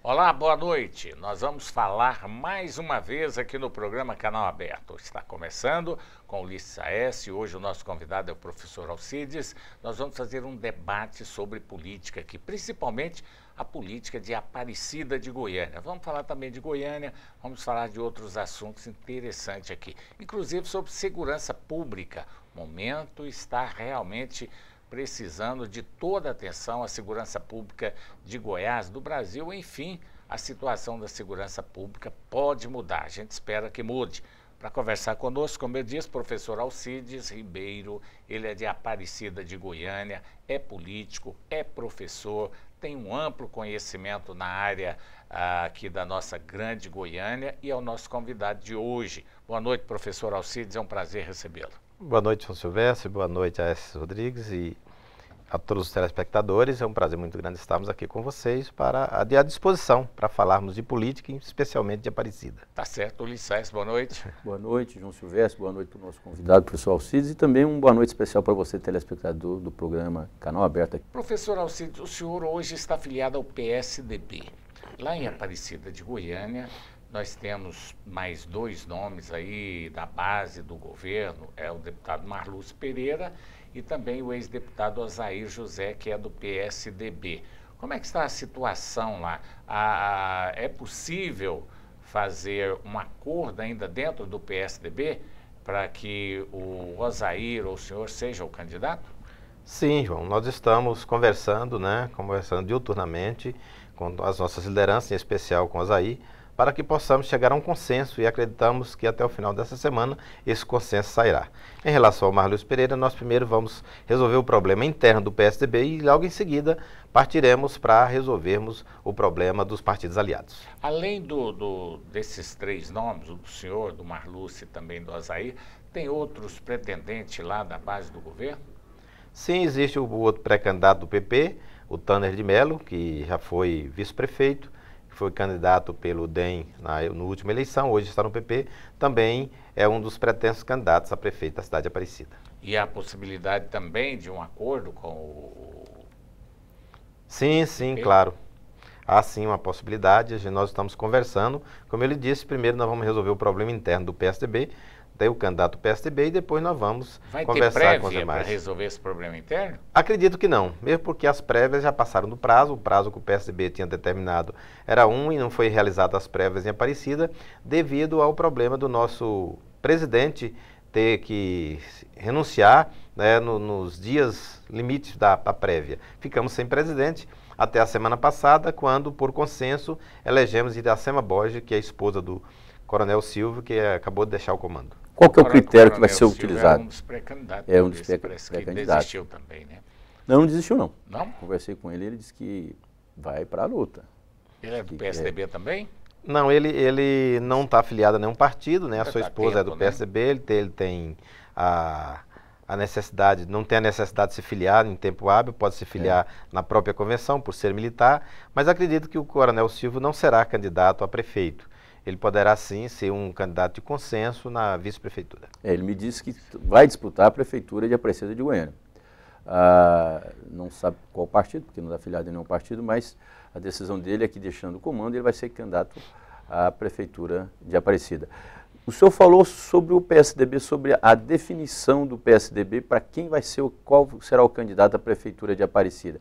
Olá, boa noite. Nós vamos falar mais uma vez aqui no programa Canal Aberto. Está começando com o Ulisses Aécio. Hoje o nosso convidado é o professor Alcides. Nós vamos fazer um debate sobre política aqui, principalmente a política de Aparecida de Goiânia. Vamos falar também de Goiânia, vamos falar de outros assuntos interessantes aqui, inclusive sobre segurança pública. O momento está realmente precisando de toda a atenção à segurança pública de Goiás, do Brasil, enfim, a situação da segurança pública pode mudar. A gente espera que mude. Para conversar conosco, como eu disse, professor Alcides Ribeiro, ele é de Aparecida de Goiânia, é político, é professor, tem um amplo conhecimento na área ah, aqui da nossa grande Goiânia e é o nosso convidado de hoje. Boa noite, professor Alcides, é um prazer recebê-lo. Boa noite, João Silvestre. Boa noite, A.S. Rodrigues e a todos os telespectadores. É um prazer muito grande estarmos aqui com vocês para à disposição para falarmos de política, especialmente de Aparecida. Tá certo, Ulisses, boa noite. Boa noite, João Silvestre, boa noite para o nosso convidado, professor Alcides, e também uma boa noite especial para você, telespectador do programa Canal Aberto. Professor Alcides, o senhor hoje está afiliado ao PSDB. Lá em Aparecida de Goiânia, nós temos mais dois nomes aí da base do governo, é o deputado Marluz Pereira e também o ex-deputado Osair José, que é do PSDB. Como é que está a situação lá? é possível fazer um acordo ainda dentro do PSDB para que o Osair ou o senhor seja o candidato? Sim, João. Nós estamos conversando, né? Conversando diuturnamente com as nossas lideranças, em especial com o Osair para que possamos chegar a um consenso e acreditamos que até o final dessa semana esse consenso sairá. Em relação ao Marlos Pereira, nós primeiro vamos resolver o problema interno do PSDB e logo em seguida partiremos para resolvermos o problema dos partidos aliados. Além do, do, desses três nomes, do senhor, do Marluce e também do Azaí, tem outros pretendentes lá da base do governo? Sim, existe o outro pré-candidato do PP, o Tanner de Mello, que já foi vice-prefeito, foi candidato pelo DEM na, na última eleição, hoje está no PP, também é um dos pretensos candidatos a prefeito da cidade de Aparecida. E há possibilidade também de um acordo com o. Sim, sim, PP? claro. Há sim uma possibilidade, nós estamos conversando. Como ele disse, primeiro nós vamos resolver o problema interno do PSDB, tem o candidato PSDB e depois nós vamos Vai conversar com os demais. Vai resolver esse problema interno? Acredito que não, mesmo porque as prévias já passaram do prazo, o prazo que o PSDB tinha determinado era um e não foi realizado as prévias em Aparecida, devido ao problema do nosso presidente ter que renunciar né, no, nos dias limites da, da prévia. Ficamos sem presidente até a semana passada, quando, por consenso, elegemos Iracema Borges, que é a esposa do Coronel Silvio, que acabou de deixar o comando. Qual que é o critério que vai ser é utilizado? É um dos pré-candidatos. É um dos pré-candidatos. desistiu também, né? Não, não desistiu não. Não? Conversei com ele, ele disse que vai para a luta. Ele é do PSDB é... também? Não, ele, ele não está afiliado a nenhum partido, né? A é, sua tá esposa é do PSDB, né? ele, tem, ele tem a, a necessidade, não tem a necessidade de se filiar em tempo hábil, pode se filiar é. na própria convenção por ser militar, mas acredito que o Coronel Silvio não será candidato a prefeito ele poderá sim ser um candidato de consenso na vice-prefeitura. É, ele me disse que vai disputar a prefeitura de Aparecida de Goiânia. Ah, não sabe qual partido, porque não é afiliado a nenhum partido, mas a decisão dele é que, deixando o comando, ele vai ser candidato à prefeitura de Aparecida. O senhor falou sobre o PSDB, sobre a definição do PSDB para quem vai ser, o, qual será o candidato à prefeitura de Aparecida.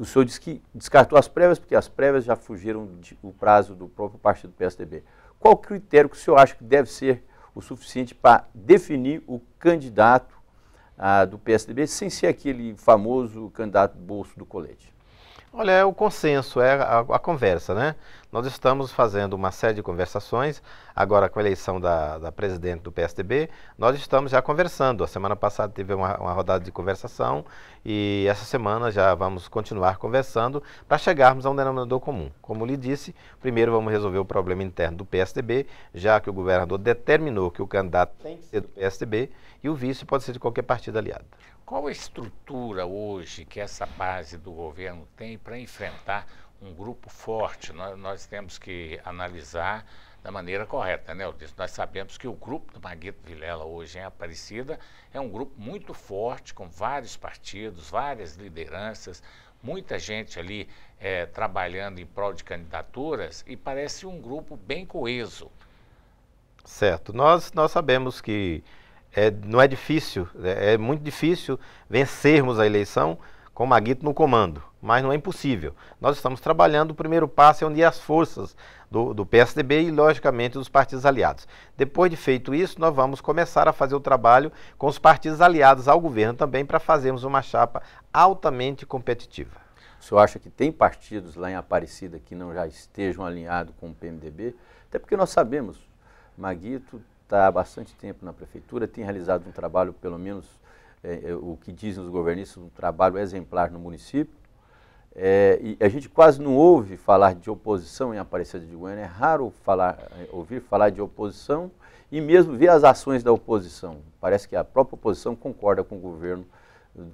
O senhor disse que descartou as prévias, porque as prévias já fugiram do prazo do próprio partido do PSDB. Qual critério que o senhor acha que deve ser o suficiente para definir o candidato ah, do PSDB, sem ser aquele famoso candidato bolso do colete? Olha, é o consenso, é a, a, conversa, né? Nós estamos fazendo uma série de conversações, agora com a eleição da, da presidente do PSDB, nós estamos já conversando. A semana passada teve uma, uma rodada de conversação e essa semana já vamos continuar conversando para chegarmos a um denominador comum. Como lhe disse, primeiro vamos resolver o problema interno do PSDB, já que o governador determinou que o candidato tem que ser do PSDB e o vice pode ser de qualquer partido aliado. Qual a estrutura hoje que essa base do governo tem para enfrentar um grupo forte? Nós, nós, temos que analisar da maneira correta, né, Eurício? Nós sabemos que o grupo do Maguito Vilela hoje em Aparecida é um grupo muito forte, com vários partidos, várias lideranças, muita gente ali é, trabalhando em prol de candidaturas e parece um grupo bem coeso. Certo. Nós, nós sabemos que é, não é difícil, é, é, muito difícil vencermos a eleição com o Maguito no comando, mas não é impossível. Nós estamos trabalhando, o primeiro passo é unir as forças do, do PSDB e, logicamente, dos partidos aliados. Depois de feito isso, nós vamos começar a fazer o trabalho com os partidos aliados ao governo também para fazermos uma chapa altamente competitiva. O senhor acha que tem partidos lá em Aparecida que não já estejam alinhados com o PMDB? Até porque nós sabemos, Maguito está há bastante tempo na prefeitura, tem realizado um trabalho, pelo menos é, é, o que dizem os governistas, um trabalho exemplar no município. É, e a gente quase não ouve falar de oposição em Aparecida de Goiânia, é raro falar, é, ouvir falar de oposição e mesmo ver as ações da oposição. Parece que a própria oposição concorda com o governo,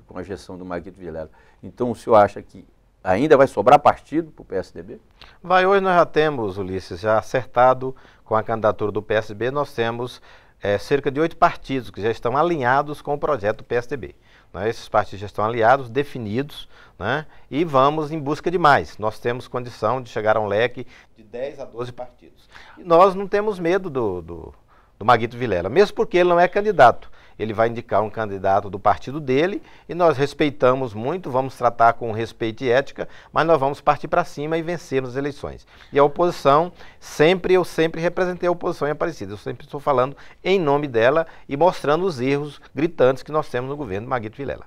com a gestão do Maguito Vilela. Então o senhor acha que ainda vai sobrar partido para o PSDB? Vai, hoje nós já temos, Ulisses, já acertado com a candidatura do PSB, nós temos é, cerca de oito partidos que já estão alinhados com o projeto do PSDB. Né? Esses partidos já estão aliados, definidos, né? e vamos em busca de mais. Nós temos condição de chegar a um leque de 10 a 12 partidos. E nós não temos medo do, do, do Maguito Vilela, mesmo porque ele não é candidato ele vai indicar um candidato do partido dele e nós respeitamos muito, vamos tratar com respeito e ética, mas nós vamos partir para cima e vencer as eleições. E a oposição, sempre, eu sempre representei a oposição em Aparecida, eu sempre estou falando em nome dela e mostrando os erros gritantes que nós temos no governo de Maguito Vilela.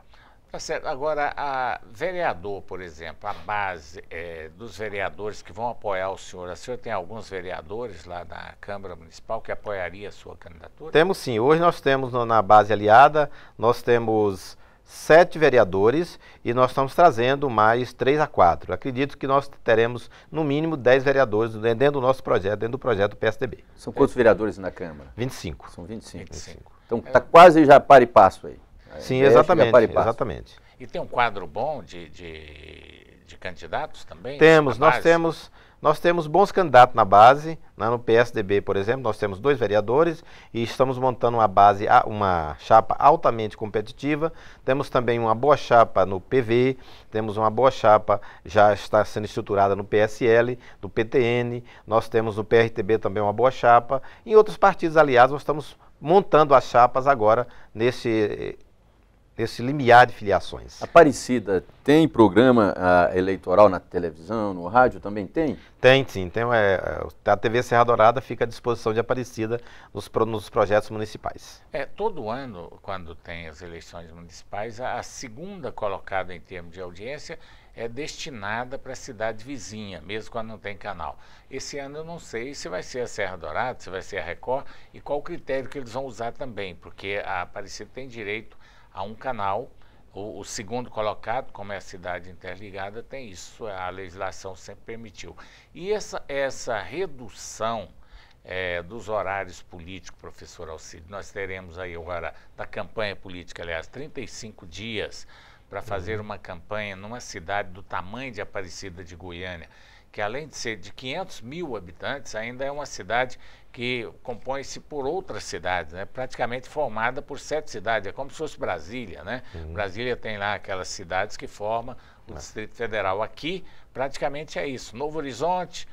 Tá certo. Agora, a vereador, por exemplo, a base é, dos vereadores que vão apoiar o senhor, a senhora tem alguns vereadores lá na Câmara Municipal que apoiaria a sua candidatura? Temos sim. Hoje nós temos no, na base aliada, nós temos sete vereadores e nós estamos trazendo mais três a quatro. Acredito que nós teremos, no mínimo, dez vereadores dentro do nosso projeto, dentro do projeto PSDB. São quantos vereadores na Câmara? 25. São 25. 25. Então está é. quase já para e passo aí. Sim, exatamente, e exatamente. E tem um quadro bom de, de, de candidatos também? Temos, nós temos. Nós temos bons candidatos na base, né, no PSDB, por exemplo, nós temos dois vereadores e estamos montando uma base, uma chapa altamente competitiva. Temos também uma boa chapa no PV, temos uma boa chapa já está sendo estruturada no PSL, no PTN, nós temos no PRTB também uma boa chapa. Em outros partidos, aliás, nós estamos montando as chapas agora nesse nesse limiar de filiações. Aparecida tem programa uh, eleitoral na televisão, no rádio também tem? Tem, sim. Então, é, a TV Serra Dourada fica à disposição de Aparecida nos, nos projetos municipais. É, todo ano, quando tem as eleições municipais, a, a segunda colocada em termos de audiência é destinada para a cidade vizinha, mesmo quando não tem canal. Esse ano eu não sei se vai ser a Serra Dourada, se vai ser a Record e qual o critério que eles vão usar também, porque a Aparecida tem direito a um canal. O, o, segundo colocado, como é a cidade interligada, tem isso, a legislação sempre permitiu. E essa, essa redução é, dos horários políticos, professor Alcide, nós teremos aí agora, da campanha política, aliás, 35 dias para fazer uhum. uma campanha numa cidade do tamanho de Aparecida de Goiânia, que além de ser de 500 mil habitantes, ainda é uma cidade que compõe-se por outras cidades, né? praticamente formada por sete cidades, é como se fosse Brasília. Né? Uhum. Brasília tem lá aquelas cidades que formam o Distrito Federal. Aqui, praticamente é isso. Novo Horizonte,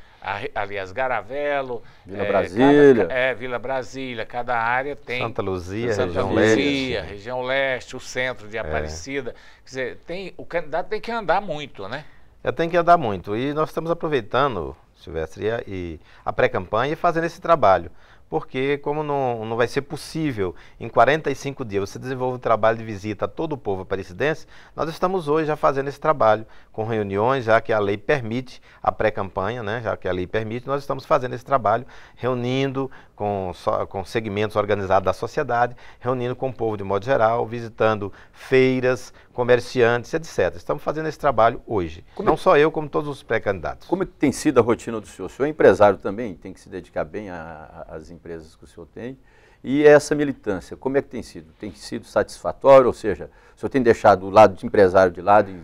aliás, Garavelo, Vila é, Brasília. Cada, é, Vila Brasília, cada área tem. Santa Luzia, Santa região Luzia, Leste. região Leste, o centro de é. Aparecida. É. Quer dizer, tem, o candidato tem que andar muito, né? Eu tem que andar muito. E nós estamos aproveitando, Silvestre, e a pré-campanha e fazendo esse trabalho porque como não, não vai ser possível em 45 dias você desenvolver um trabalho de visita a todo o povo aparecidense, nós estamos hoje já fazendo esse trabalho com reuniões, já que a lei permite a pré-campanha, né, já que a lei permite, nós estamos fazendo esse trabalho, reunindo com, com segmentos organizados da sociedade, reunindo com o povo de modo geral, visitando feiras, comerciantes, etc. Estamos fazendo esse trabalho hoje. Como não é... só eu, como todos os pré-candidatos. Como é tem sido a rotina do senhor? O senhor é empresário também, tem que se dedicar bem às empresas que o senhor tem. E essa militância, como é que tem sido? Tem sido satisfatório Ou seja, o senhor tem deixado o lado de empresário de lado e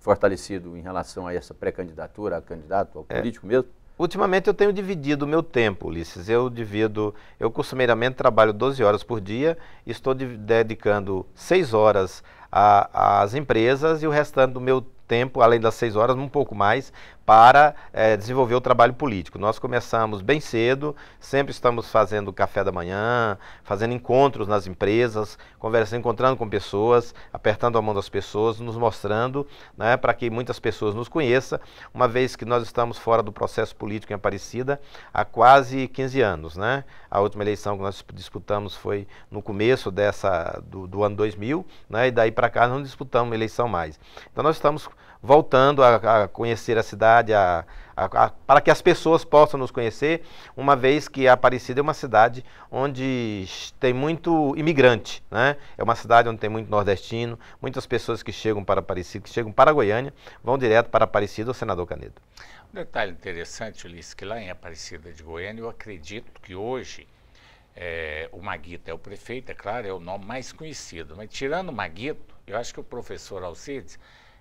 fortalecido em relação a essa pré-candidatura, a candidato, ao é. político é. mesmo? Ultimamente eu tenho dividido o meu tempo, Ulisses. Eu divido, eu costumeiramente trabalho 12 horas por dia, estou dedicando 6 horas às empresas e o restante do meu tempo, além das 6 horas, um pouco mais, para é, desenvolver o trabalho político. Nós começamos bem cedo, sempre estamos fazendo café da manhã, fazendo encontros nas empresas, conversando, encontrando com pessoas, apertando a mão das pessoas, nos mostrando, né, para que muitas pessoas nos conheçam, uma vez que nós estamos fora do processo político em Aparecida há quase 15 anos. Né? A última eleição que nós disputamos foi no começo dessa, do, do ano 2000, né, e daí para cá não disputamos eleição mais. Então nós estamos voltando a, a conhecer a cidade, a, a, para que as pessoas possam nos conhecer, uma vez que Aparecida é uma cidade onde tem muito imigrante, né? É uma cidade onde tem muito nordestino, muitas pessoas que chegam para Aparecida, que chegam para Goiânia, vão direto para Aparecida o Senador Canedo. Um detalhe interessante, Ulisses, que lá em Aparecida de Goiânia, eu acredito que hoje é, o Maguito é o prefeito, é claro, é o nome mais conhecido, mas tirando o Maguito, eu acho que o professor Alcides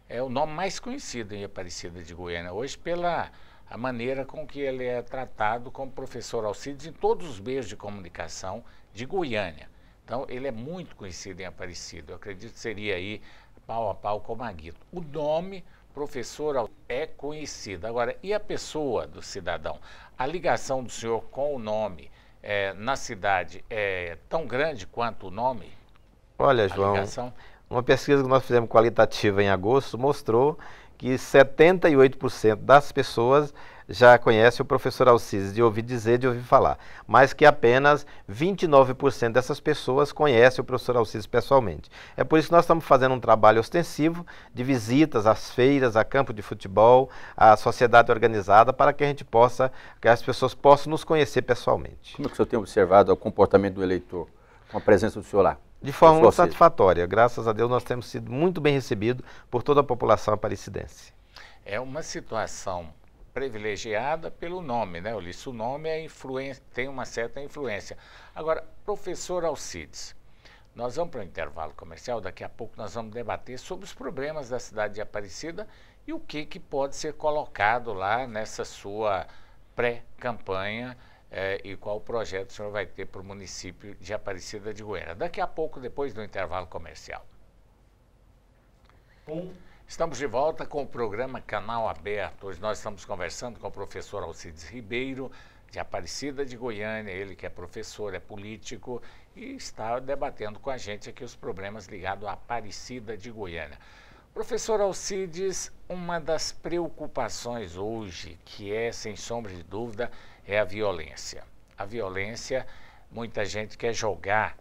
é o nome mais conhecido em Aparecida de Goiânia hoje pela a maneira com que ele é tratado como professor Alcides em todos os meios de comunicação de Goiânia. Então, ele é muito conhecido em Aparecida. Eu acredito que seria aí pau a pau com o Maguito. O nome professor é conhecido. Agora, e a pessoa do cidadão? A ligação do senhor com o nome é, na cidade é tão grande quanto o nome? Olha, a João, ligação? Uma pesquisa que nós fizemos qualitativa em agosto mostrou que 78% das pessoas já conhecem o professor Alcides de ouvir dizer, de ouvir falar, mas que apenas 29% dessas pessoas conhecem o professor Alcides pessoalmente. É por isso que nós estamos fazendo um trabalho ostensivo de visitas às feiras, a campo de futebol, à sociedade organizada, para que a gente possa, que as pessoas possam nos conhecer pessoalmente. Como é que o senhor tem observado o comportamento do eleitor com a presença do senhor lá? De forma então, muito satisfatória. Graças a Deus nós temos sido muito bem recebidos por toda a população aparecidense. É uma situação privilegiada pelo nome, né, Ulisses? O nome é tem uma certa influência. Agora, professor Alcides, nós vamos para o intervalo comercial, daqui a pouco nós vamos debater sobre os problemas da cidade de Aparecida e o que, que pode ser colocado lá nessa sua pré-campanha é, e qual projeto o senhor vai ter para o município de Aparecida de Goiânia. Daqui a pouco, depois do intervalo comercial. Um. Estamos de volta com o programa Canal Aberto. Hoje nós estamos conversando com o professor Alcides Ribeiro, de Aparecida de Goiânia. Ele que é professor, é político e está debatendo com a gente aqui os problemas ligados à Aparecida de Goiânia. Professor Alcides, uma das preocupações hoje, que é, sem sombra de dúvida, é a violência. A violência, muita gente quer jogar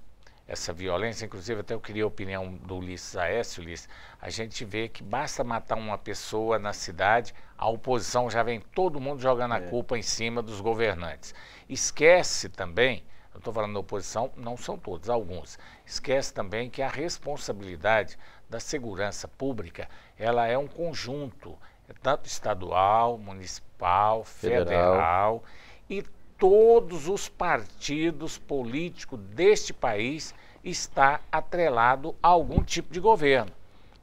essa violência, inclusive até eu queria a opinião do Ulisses Aécio, Ulisses, a gente vê que basta matar uma pessoa na cidade, a oposição já vem todo mundo jogando a é. culpa em cima dos governantes. Esquece também, eu estou falando da oposição, não são todos, alguns, esquece também que a responsabilidade da segurança pública, ela é um conjunto, é tanto estadual, municipal, federal, federal e todos os partidos políticos deste país está atrelado a algum tipo de governo.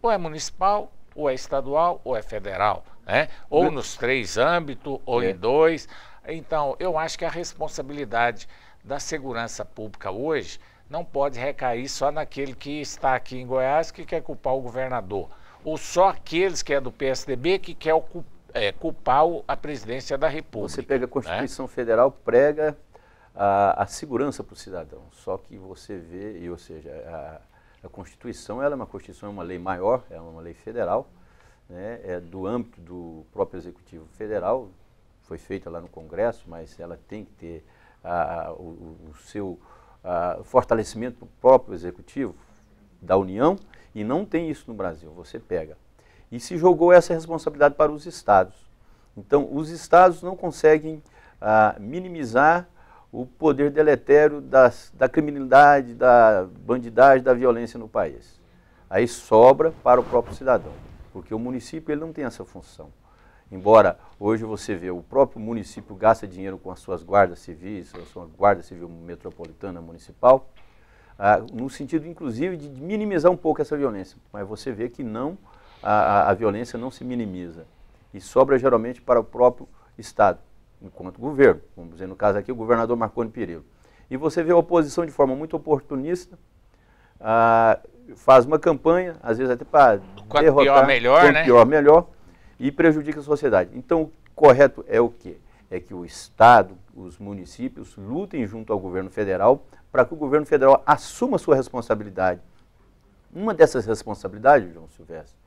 Ou é municipal, ou é estadual, ou é federal. Né? Ou nos três âmbitos, ou é. em dois. Então, eu acho que a responsabilidade da segurança pública hoje não pode recair só naquele que está aqui em Goiás que quer culpar o governador. Ou só aqueles que é do PSDB que quer ocupar é, culpar a presidência da República. Você pega a né? Constituição né? Federal, prega a, a segurança para o cidadão. Só que você vê, e, ou seja, a, a, Constituição ela é uma Constituição, é uma lei maior, é uma lei federal, né? é do âmbito do próprio Executivo Federal, foi feita lá no Congresso, mas ela tem que ter a, o, o, seu fortalecimento do próprio Executivo, da União, e não tem isso no Brasil. Você pega e se jogou essa responsabilidade para os estados. Então, os estados não conseguem ah, minimizar o poder deletério das, da criminalidade, da bandidagem, da violência no país. Aí sobra para o próprio cidadão, porque o município ele não tem essa função. Embora hoje você vê o próprio município gasta dinheiro com as suas guardas civis, a sua guarda civil metropolitana municipal, ah, no sentido inclusive de minimizar um pouco essa violência, mas você vê que não a, a violência não se minimiza. E sobra geralmente para o próprio Estado, enquanto governo. Vamos dizer, no caso aqui, o governador Marconi Perillo. E você vê a oposição de forma muito oportunista, ah, faz uma campanha, às vezes até para quanto derrotar, pior, melhor, quanto né? pior, melhor, e prejudica a sociedade. Então, o correto é o quê? É que o Estado, os municípios, lutem junto ao governo federal para que o governo federal assuma sua responsabilidade. Uma dessas responsabilidades, João Silvestre,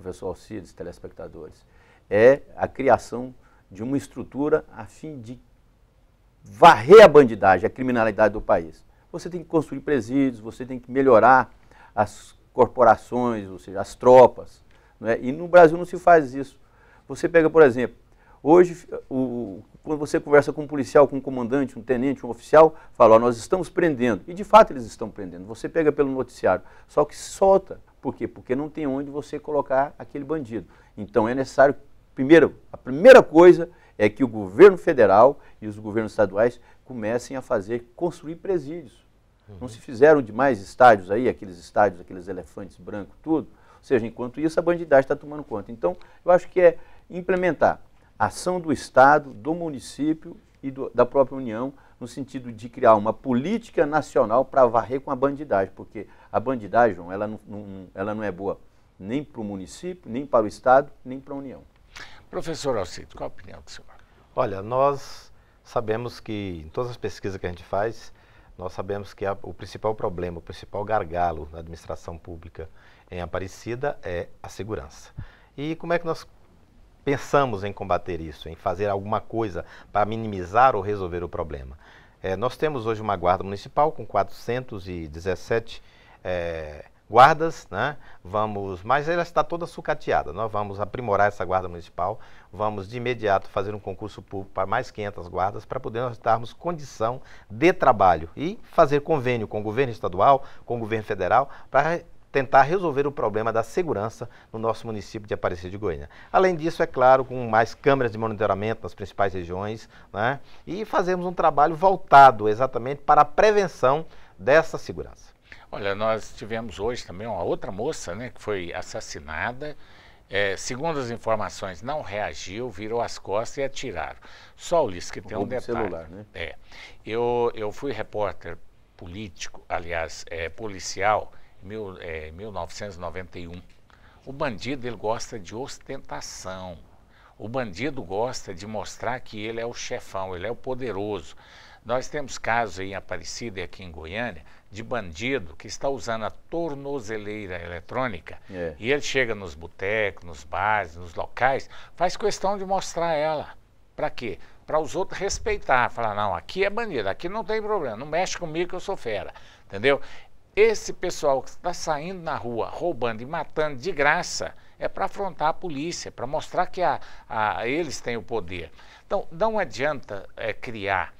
professor Alcides, telespectadores, é a criação de uma estrutura a fim de varrer a bandidagem, a criminalidade do país. Você tem que construir presídios, você tem que melhorar as corporações, ou seja, as tropas. É? E no Brasil não se faz isso. Você pega, por exemplo, hoje, o, quando você conversa com um policial, com um comandante, um tenente, um oficial, fala, ó, nós estamos prendendo. E de fato eles estão prendendo. Você pega pelo noticiário, só que solta por quê? Porque não tem onde você colocar aquele bandido. Então é necessário, primeiro, a primeira coisa é que o governo federal e os governos estaduais comecem a fazer, construir presídios. Uhum. Não se fizeram demais estádios aí, aqueles estádios, aqueles elefantes brancos, tudo. Ou seja, enquanto isso, a bandidagem está tomando conta. Então, eu acho que é implementar a ação do Estado, do município e do, da própria União, no sentido de criar uma política nacional para varrer com a bandidagem, porque a bandidagem, ela não, não ela não é boa nem para o município, nem para o Estado, nem para a União. Professor Alcito, qual a opinião do senhor? Olha, nós sabemos que, em todas as pesquisas que a gente faz, nós sabemos que a, o principal problema, o principal gargalo na administração pública em Aparecida é a segurança. E como é que nós pensamos em combater isso, em fazer alguma coisa para minimizar ou resolver o problema? É, nós temos hoje uma guarda municipal com 417 é, guardas, né? Vamos, mas ela está toda sucateada. Nós vamos aprimorar essa guarda municipal, vamos de imediato fazer um concurso público para mais 500 guardas para poder darmos condição de trabalho e fazer convênio com o governo estadual, com o governo federal para tentar resolver o problema da segurança no nosso município de Aparecida de Goiânia. Além disso, é claro, com mais câmeras de monitoramento nas principais regiões, né? E fazemos um trabalho voltado exatamente para a prevenção dessa segurança. Olha, nós tivemos hoje também uma outra moça né, que foi assassinada. É, segundo as informações, não reagiu, virou as costas e atiraram. Só, Ulisses, que tem um detalhe. celular, né? É. Eu, eu fui repórter político, aliás, é, policial, mil, é, 1991. O bandido, ele gosta de ostentação. O bandido gosta de mostrar que ele é o chefão, ele é o poderoso. Nós temos casos em Aparecida e aqui em Goiânia de bandido que está usando a tornozeleira eletrônica é. e ele chega nos botecos, nos bares, nos locais, faz questão de mostrar ela. Para quê? Para os outros respeitar, falar, não, aqui é bandido, aqui não tem problema, não mexe comigo que eu sou fera, entendeu? Esse pessoal que está saindo na rua, roubando e matando de graça, é para afrontar a polícia, para mostrar que a, a, eles têm o poder. Então, não adianta é, criar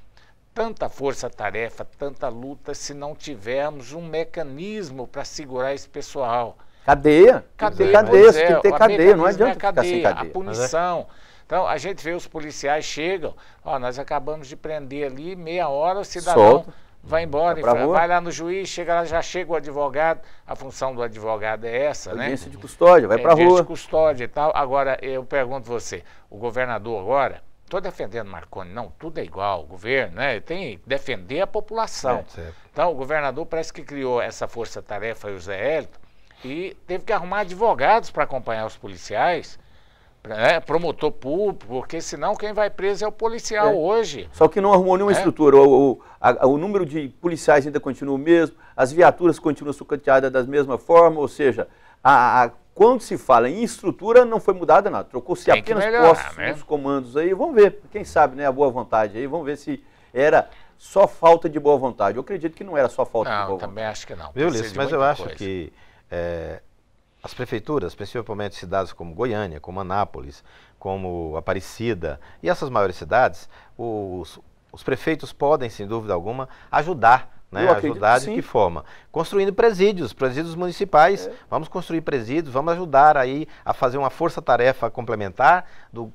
tanta força-tarefa, tanta luta, se não tivermos um mecanismo para segurar esse pessoal. Cadeia. Cadeia. É, tem que ter cadeia, é, que ter cadeia não é adianta é cadeia, sem cadeia. A punição. Então, a gente vê os policiais chegam, ó, nós acabamos de prender ali, meia hora o cidadão Solta. vai embora, tá vai, vai lá no juiz, chega lá, já chega o advogado, a função do advogado é essa, né? Audiência de custódia, vai é, para rua. Audiência de custódia e tal. Agora, eu pergunto você, o governador agora, estou defendendo Marconi, não, tudo é igual, o governo, né? Tem que defender a população. É, então, o governador parece que criou essa força-tarefa e o Zé Hélito, e teve que arrumar advogados para acompanhar os policiais, né? promotor público, porque senão quem vai preso é o policial é. hoje. Só que não arrumou nenhuma é. estrutura. O, o, a, o, número de policiais ainda continua o mesmo, as viaturas continuam sucateadas da mesma forma, ou seja, a, a quando se fala em estrutura, não foi mudada nada. Trocou-se apenas postos né? nos comandos aí. Vamos ver, quem sabe, né? A boa vontade aí. Vamos ver se era só falta de boa vontade. Eu acredito que não era só falta não, de boa vontade. Não, também acho que não. Viu, Ulisses? Mas eu acho que é, as prefeituras, principalmente cidades como Goiânia, como Anápolis, como Aparecida e essas maiores cidades, os, os prefeitos podem, sem dúvida alguma, ajudar né, ajudar de que forma? Construindo presídios, presídios municipais. É. Vamos construir presídios, vamos ajudar aí a fazer uma força-tarefa complementar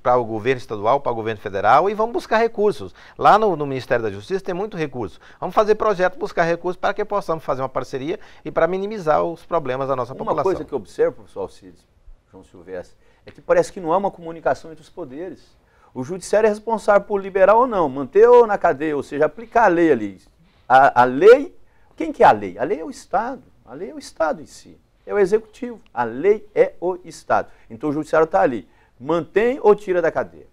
para o governo estadual, para o governo federal e vamos buscar recursos. Lá no, no, Ministério da Justiça tem muito recurso. Vamos fazer projeto, buscar recursos para que possamos fazer uma parceria e para minimizar os problemas da nossa uma população. Uma coisa que eu observo, professor Alcides, João Silvestre, é que parece que não há uma comunicação entre os poderes. O judiciário é responsável por liberar ou não, manter ou na cadeia, ou seja, aplicar a lei ali. A, a lei, quem que é a lei? A lei é o Estado. A lei é o Estado em si. É o executivo. A lei é o Estado. Então o judiciário está ali. Mantém ou tira da cadeia.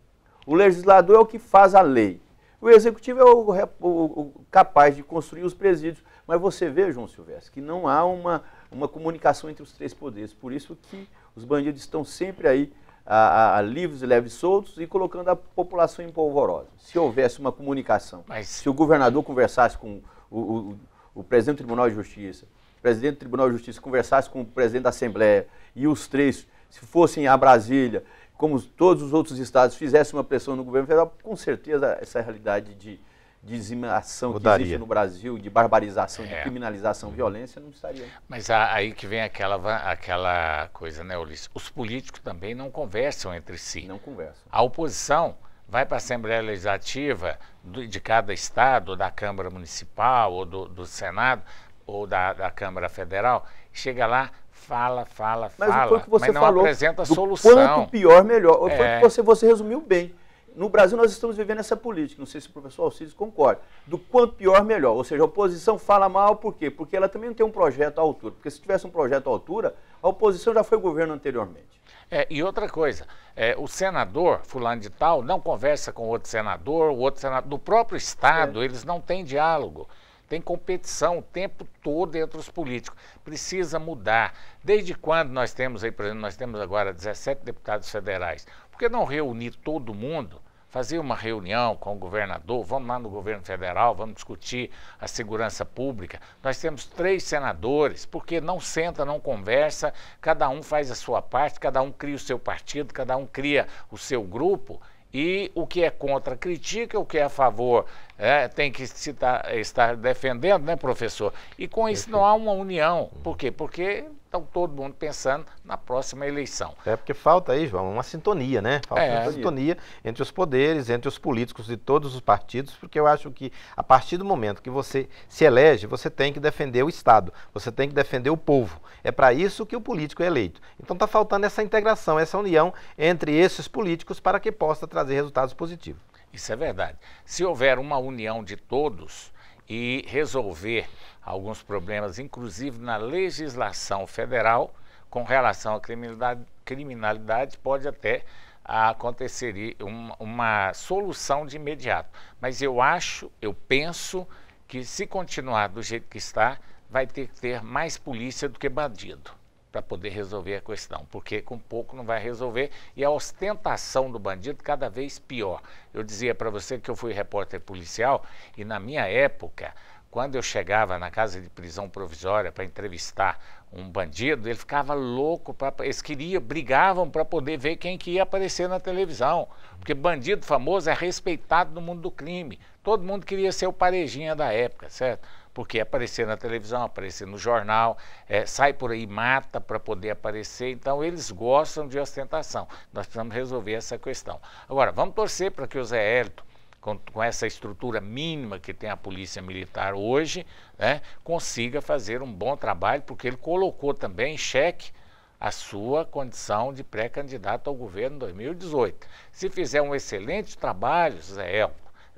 O legislador é o que faz a lei. O executivo é o, o, o capaz de construir os presídios. Mas você vê, João Silvestre, que não há uma, uma comunicação entre os três poderes. Por isso que os bandidos estão sempre aí a, a, a livres, leves soltos e colocando a população em polvorosa. Se houvesse uma comunicação, Mas... se o governador conversasse com o, o, o presidente do Tribunal de Justiça, o presidente do Tribunal de Justiça conversasse com o presidente da Assembleia e os três, se fossem a Brasília, como todos os outros estados, fizessem uma pressão no governo federal, com certeza essa é realidade de dizimação Mudaria. que existe no Brasil, de barbarização, é. de criminalização, uhum. violência, não estaria. Mas aí que vem aquela, aquela coisa, né, Ulisses? Os políticos também não conversam entre si. Não conversam. A oposição vai para a Assembleia Legislativa de cada estado, da Câmara Municipal, ou do, do Senado, ou da, da, Câmara Federal, chega lá, fala, fala, mas fala, mas não falou, apresenta a solução. Quanto pior, melhor. É. Foi que você, você resumiu bem. No Brasil nós estamos vivendo essa política, não sei se o professor Alcides concorda, do quanto pior, melhor. Ou seja, a oposição fala mal por quê? Porque ela também não tem um projeto à altura. Porque se tivesse um projeto à altura, a oposição já foi governo anteriormente. É, e outra coisa, é, o senador fulano de tal não conversa com outro senador, o outro senador, do próprio Estado, é. eles não têm diálogo. Tem competição o tempo todo entre os políticos. Precisa mudar. Desde quando nós temos aí, por exemplo, nós temos agora 17 deputados federais que não reunir todo mundo, fazer uma reunião com o governador, vamos lá no governo federal, vamos discutir a segurança pública. Nós temos três senadores, porque não senta, não conversa, cada um faz a sua parte, cada um cria o seu partido, cada um cria o seu grupo e o que é contra critica, o que é a favor é, tem que citar, tá, estar defendendo, né, professor? E com isso não há uma união. Por quê? Porque Estão todo mundo pensando na próxima eleição. É porque falta aí, João, uma sintonia, né? Falta é, uma sintonia é. entre os poderes, entre os políticos de todos os partidos, porque eu acho que a partir do momento que você se elege, você tem que defender o Estado, você tem que defender o povo. É para isso que o político é eleito. Então está faltando essa integração, essa união entre esses políticos para que possa trazer resultados positivos. Isso é verdade. Se houver uma união de todos, e resolver alguns problemas, inclusive na legislação federal, com relação à criminalidade, criminalidade pode até acontecer uma, uma solução de imediato. Mas eu acho, eu penso que se continuar do jeito que está, vai ter que ter mais polícia do que bandido para poder resolver a questão, porque com pouco não vai resolver e a ostentação do bandido cada vez pior. Eu dizia para você que eu fui repórter policial e na minha época, quando eu chegava na casa de prisão provisória para entrevistar um bandido, ele ficava louco, pra, eles queriam, brigavam para poder ver quem que ia aparecer na televisão, porque bandido famoso é respeitado no mundo do crime. Todo mundo queria ser o parejinha da época, certo? porque é aparecer na televisão, aparecer no jornal, é, sai por aí, mata para poder aparecer. Então, eles gostam de ostentação. Nós precisamos resolver essa questão. Agora, vamos torcer para que o Zé Hélito, com, com, essa estrutura mínima que tem a Polícia Militar hoje, né, consiga fazer um bom trabalho, porque ele colocou também em xeque a sua condição de pré-candidato ao governo em 2018. Se fizer um excelente trabalho,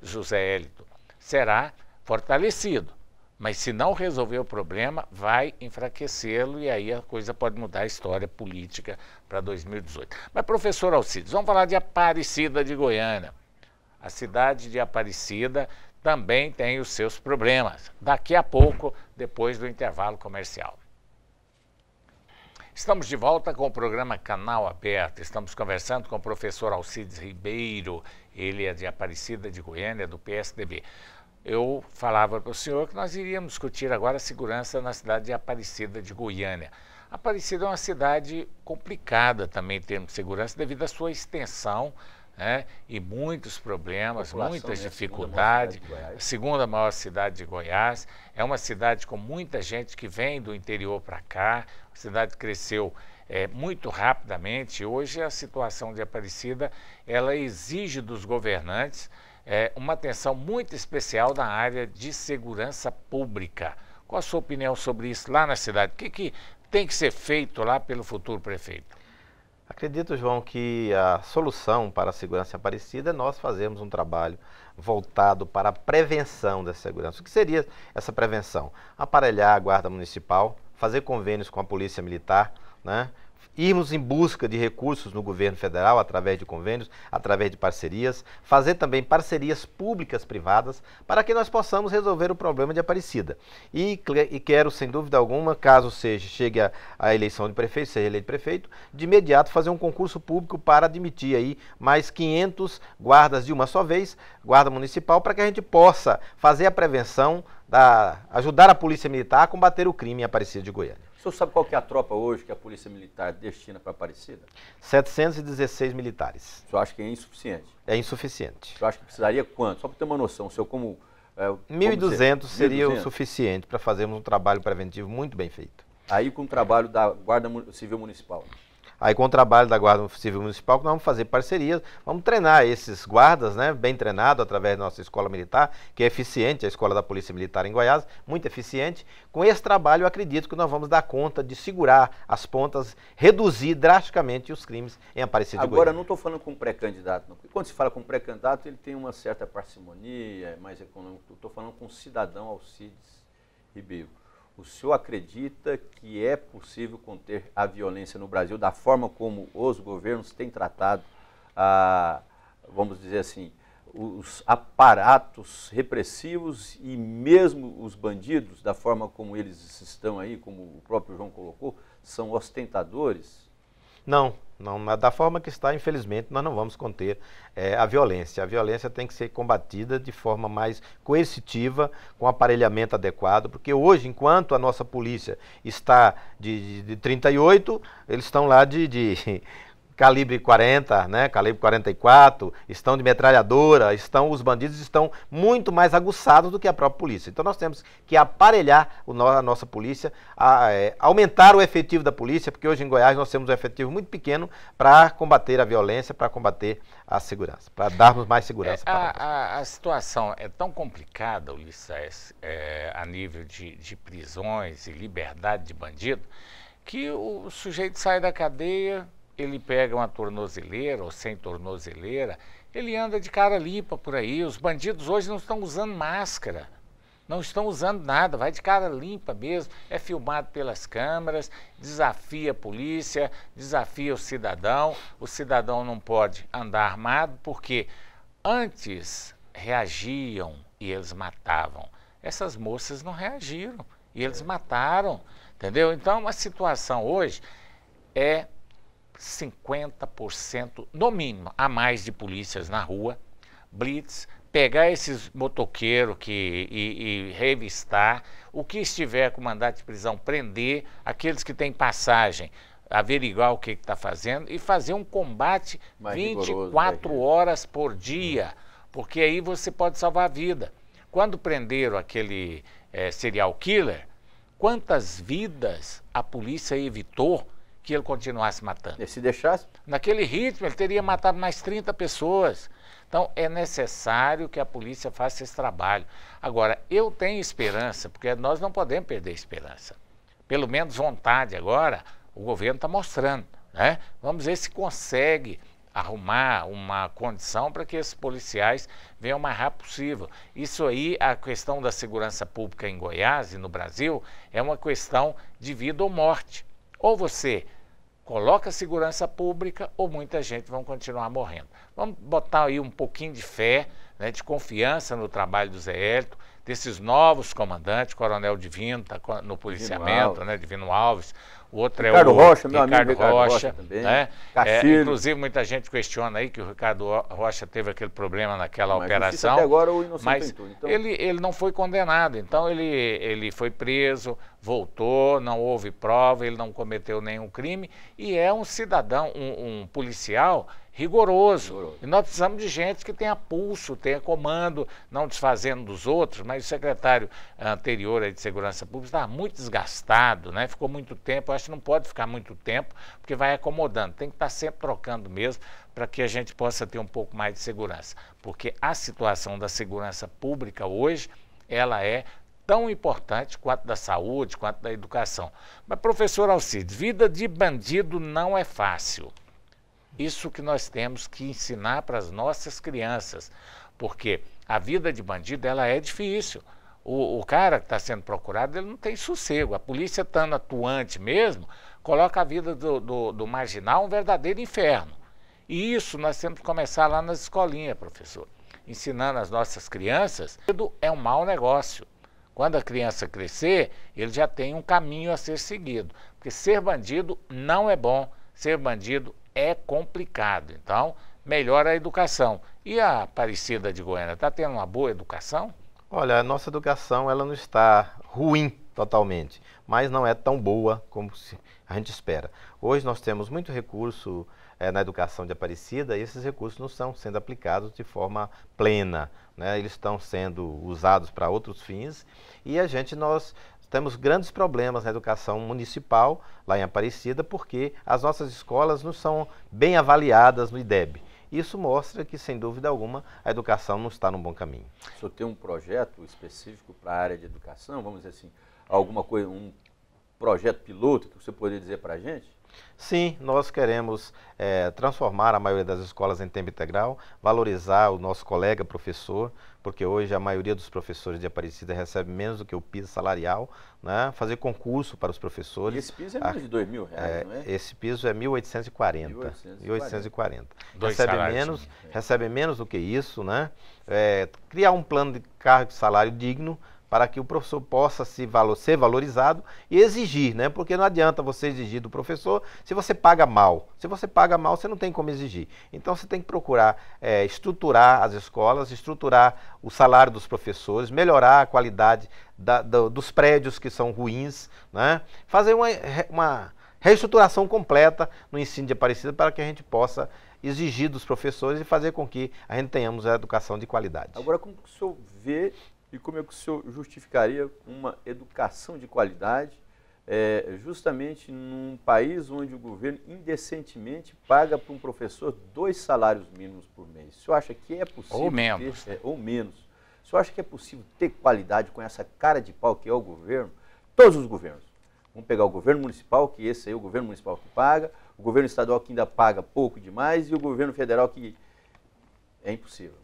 José Hélito, será fortalecido. Mas se não resolver o problema, vai enfraquecê-lo e aí a coisa pode mudar a história política para 2018. Mas, professor Alcides, vamos falar de Aparecida de Goiânia. A cidade de Aparecida também tem os seus problemas. Daqui a pouco, depois do intervalo comercial. Estamos de volta com o programa Canal Aberto. Estamos conversando com o professor Alcides Ribeiro. Ele é de Aparecida de Goiânia, do PSDB eu falava para o senhor que nós iríamos discutir agora a segurança na cidade de Aparecida de Goiânia. Aparecida é uma cidade complicada também em termos de segurança, devido à sua extensão né, e muitos problemas, muitas dificuldades. Segunda, segunda maior cidade de Goiás. É uma cidade com muita gente que vem do interior para cá. A cidade cresceu é, muito rapidamente. Hoje a situação de Aparecida ela exige dos governantes é, uma atenção muito especial na área de segurança pública. Qual a sua opinião sobre isso lá na cidade? O que, que tem que ser feito lá pelo futuro prefeito? Acredito, João, que a solução para a segurança aparecida é nós fazermos um trabalho voltado para a prevenção da segurança. O que seria essa prevenção? Aparelhar a Guarda Municipal, fazer convênios com a Polícia Militar, né? irmos em busca de recursos no governo federal, através de convênios, através de parcerias, fazer também parcerias públicas privadas, para que nós possamos resolver o problema de Aparecida. E, e quero, sem dúvida alguma, caso seja, chegue à eleição de prefeito, seja eleito prefeito, de imediato fazer um concurso público para admitir aí mais 500 guardas de uma só vez, guarda municipal, para que a gente possa fazer a prevenção da ajudar a Polícia Militar a combater o crime em Aparecida de Goiânia. O senhor sabe qual que é a tropa hoje que a Polícia Militar destina para Aparecida? 716 militares. O senhor acha que é insuficiente? É insuficiente. O senhor acha que precisaria quanto? Só para ter uma noção, o senhor como... É, 1.200 seria 1. o suficiente para fazermos um trabalho preventivo muito bem feito. Aí com o trabalho da Guarda Civil Municipal. Aí com o trabalho da Guarda Civil Municipal, nós vamos fazer parcerias, vamos treinar esses guardas, né, bem treinados através da nossa escola militar, que é eficiente, a escola da Polícia Militar em Goiás, muito eficiente. Com esse trabalho, eu acredito que nós vamos dar conta de segurar as pontas, reduzir drasticamente os crimes em Aparecida Agora, de Agora, não estou falando com pré-candidato, Quando se fala com pré-candidato, ele tem uma certa parcimonia, é mais econômico. Estou falando com o cidadão Alcides Ribeiro o senhor acredita que é possível conter a violência no Brasil da forma como os governos têm tratado, a vamos dizer assim, os aparatos repressivos e mesmo os bandidos, da forma como eles estão aí, como o próprio João colocou, são ostentadores? Não, não, da forma que está, infelizmente, nós não vamos conter é, a violência. A violência tem que ser combatida de forma mais coercitiva, com aparelhamento adequado, porque hoje, enquanto a nossa polícia está de, de, de 38, eles estão lá de, de calibre 40, né, calibre 44, estão de metralhadora, estão os bandidos estão muito mais aguçados do que a própria polícia. Então nós temos que aparelhar o, a nossa polícia, a, é, aumentar o efetivo da polícia, porque hoje em Goiás nós temos um efetivo muito pequeno para combater a violência, para combater a segurança, para darmos mais segurança. É, a, a, a, situação é tão complicada, Ulisses, é, a nível de, de prisões e liberdade de bandido, que o sujeito sai da cadeia ele pega uma tornozeleira ou sem tornozeleira, ele anda de cara limpa por aí. Os bandidos hoje não estão usando máscara, não estão usando nada, vai de cara limpa mesmo, é filmado pelas câmeras, desafia a polícia, desafia o cidadão. O cidadão não pode andar armado porque antes reagiam e eles matavam. Essas moças não reagiram e eles mataram, entendeu? Então a situação hoje é 50% no mínimo a mais de polícias na rua, blitz, pegar esses motoqueiros que, e, e, revistar, o que estiver com mandato de prisão, prender, aqueles que têm passagem, averiguar o que está fazendo e fazer um combate mais 24 né, horas por dia, hum. porque aí você pode salvar a vida. Quando prenderam aquele é, serial killer, quantas vidas a polícia evitou? que ele continuasse matando. E se deixasse? Naquele ritmo, ele teria matado mais 30 pessoas. Então, é necessário que a polícia faça esse trabalho. Agora, eu tenho esperança, porque nós não podemos perder esperança. Pelo menos vontade agora, o governo está mostrando. Né? Vamos ver se consegue arrumar uma condição para que esses policiais venham o mais rápido possível. Isso aí, a questão da segurança pública em Goiás e no Brasil é uma questão de vida ou morte. Ou você coloca a segurança pública ou muita gente vai continuar morrendo. Vamos botar aí um pouquinho de fé, né, de confiança no trabalho do Zé Hélito, desses novos comandantes, Coronel Divino, tá no policiamento, Divino né, Divino Alves, o outro é Ricardo é o Rocha, meu Ricardo amigo, Ricardo Rocha, Rocha também. Né? É, inclusive, muita gente questiona aí que o Ricardo Rocha teve aquele problema naquela mas operação. Até agora o inocente mas então... ele, ele não foi condenado, então ele, ele foi preso, voltou, não houve prova, ele não cometeu nenhum crime e é um cidadão, um, um policial rigoroso. E nós precisamos de gente que tenha pulso, tenha comando, não desfazendo dos outros, mas o secretário anterior de Segurança Pública estava muito desgastado, né? ficou muito tempo, eu acho que não pode ficar muito tempo, porque vai acomodando, tem que estar sempre trocando mesmo para que a gente possa ter um pouco mais de segurança, porque a situação da segurança pública hoje, ela é tão importante quanto da saúde, quanto da educação. Mas, professor Alcides, vida de bandido não é fácil. Isso que nós temos que ensinar para as nossas crianças, porque a vida de bandido ela é difícil. O, o cara que está sendo procurado ele não tem sossego. A polícia estando atuante mesmo, coloca a vida do, do, do marginal um verdadeiro inferno. E isso nós temos que começar lá nas escolinhas, professor. Ensinando as nossas crianças, tudo é um mau negócio. Quando a criança crescer, ele já tem um caminho a ser seguido. Porque ser bandido não é bom, ser bandido é complicado. Então, melhora a educação. E a Aparecida de Goiânia está tendo uma boa educação? Olha, a nossa educação ela não está ruim totalmente, mas não é tão boa como a gente espera. Hoje nós temos muito recurso é, na educação de Aparecida e esses recursos não estão sendo aplicados de forma plena. Né? Eles estão sendo usados para outros fins e a gente, nós temos grandes problemas na educação municipal, lá em Aparecida, porque as nossas escolas não são bem avaliadas no IDEB. Isso mostra que, sem dúvida alguma, a educação não está num bom caminho. O senhor tem um projeto específico para a área de educação, vamos dizer assim, alguma coisa, um projeto piloto que você poderia dizer para a gente? Sim, nós queremos é, transformar a maioria das escolas em tempo integral, valorizar o nosso colega professor, porque hoje a maioria dos professores de Aparecida recebe menos do que o piso salarial, né? fazer concurso para os professores. E esse piso é menos de dois mil reais, é, não é? Esse piso é 1.840. 1.840. Recebe salários, menos, sim. recebe menos do que isso, né? É, criar um plano de cargo de salário digno para que o professor possa se valor, ser valorizado e exigir, né? Porque não adianta você exigir do professor se você paga mal. Se você paga mal, você não tem como exigir. Então você tem que procurar é, estruturar as escolas, estruturar o salário dos professores, melhorar a qualidade da, dos prédios que são ruins, né? Fazer uma, uma reestruturação completa no ensino de Aparecida para que a gente possa exigir dos professores e fazer com que a gente tenhamos a educação de qualidade. Agora, como o senhor vê e como é que o senhor justificaria uma educação de qualidade é, justamente num país onde o governo indecentemente paga para um professor dois salários mínimos por mês? O senhor acha que é possível? Ou menos. Ter, é, ou menos. O senhor acha que é possível ter qualidade com essa cara de pau que é o governo? Todos os governos. Vamos pegar o governo municipal, que esse aí é o governo municipal que paga, o governo estadual que ainda paga pouco demais e o governo federal que é impossível.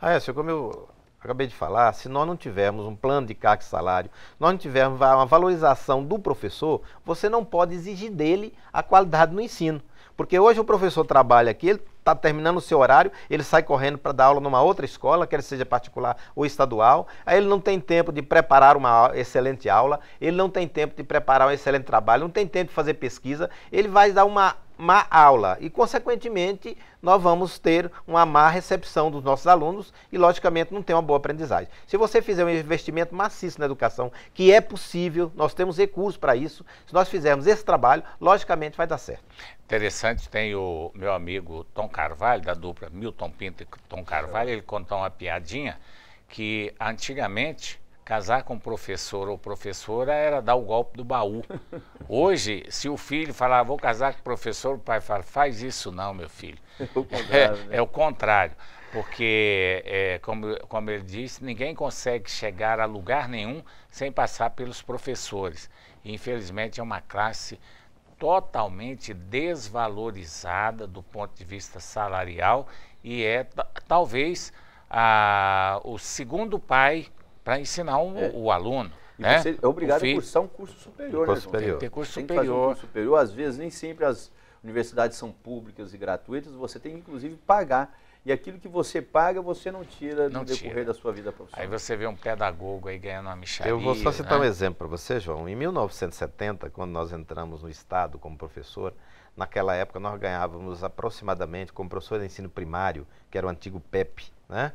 Ah, é, senhor, assim, como eu acabei de falar, se nós não tivermos um plano de carga salário, nós não tivermos uma valorização do professor, você não pode exigir dele a qualidade no ensino. Porque hoje o professor trabalha aqui, ele está terminando o seu horário, ele sai correndo para dar aula numa outra escola, quer seja particular ou estadual. Aí ele não tem tempo de preparar uma excelente aula, ele não tem tempo de preparar um excelente trabalho, não tem tempo de fazer pesquisa, ele vai dar uma má aula e, consequentemente, nós vamos ter uma má recepção dos nossos alunos e, logicamente, não tem uma boa aprendizagem. Se você fizer um investimento maciço na educação, que é possível, nós temos recursos para isso, se nós fizermos esse trabalho, logicamente vai dar certo. Interessante, tem o meu amigo Tom Carvalho, da dupla Milton Pinto e Tom Carvalho, ele contou uma piadinha que antigamente casar com professor ou professora era dar o golpe do baú. Hoje, se o filho falar, vou casar com o professor, o pai fala, faz isso não, meu filho. é, é, né? é o contrário. Porque, é, como, como ele disse, ninguém consegue chegar a lugar nenhum sem passar pelos professores. E, infelizmente, é uma classe totalmente desvalorizada do ponto de vista salarial e é talvez a, o segundo pai para ensinar um, é. o aluno. E né? você é obrigado a cursar um curso superior, um né, curso né, superior. Tem, curso tem superior. Que fazer um curso superior. Às vezes, nem sempre as universidades são públicas e gratuitas, você tem que, inclusive, pagar e aquilo que você paga, você não tira não no decorrer tira. da sua vida profissional. Aí você vê um pedagogo aí ganhando uma micharia. Eu vou só citar né? um exemplo para você, João. Em 1970, quando nós entramos no Estado como professor, naquela época nós ganhávamos aproximadamente, como professor de ensino primário, que era o antigo PEP, né?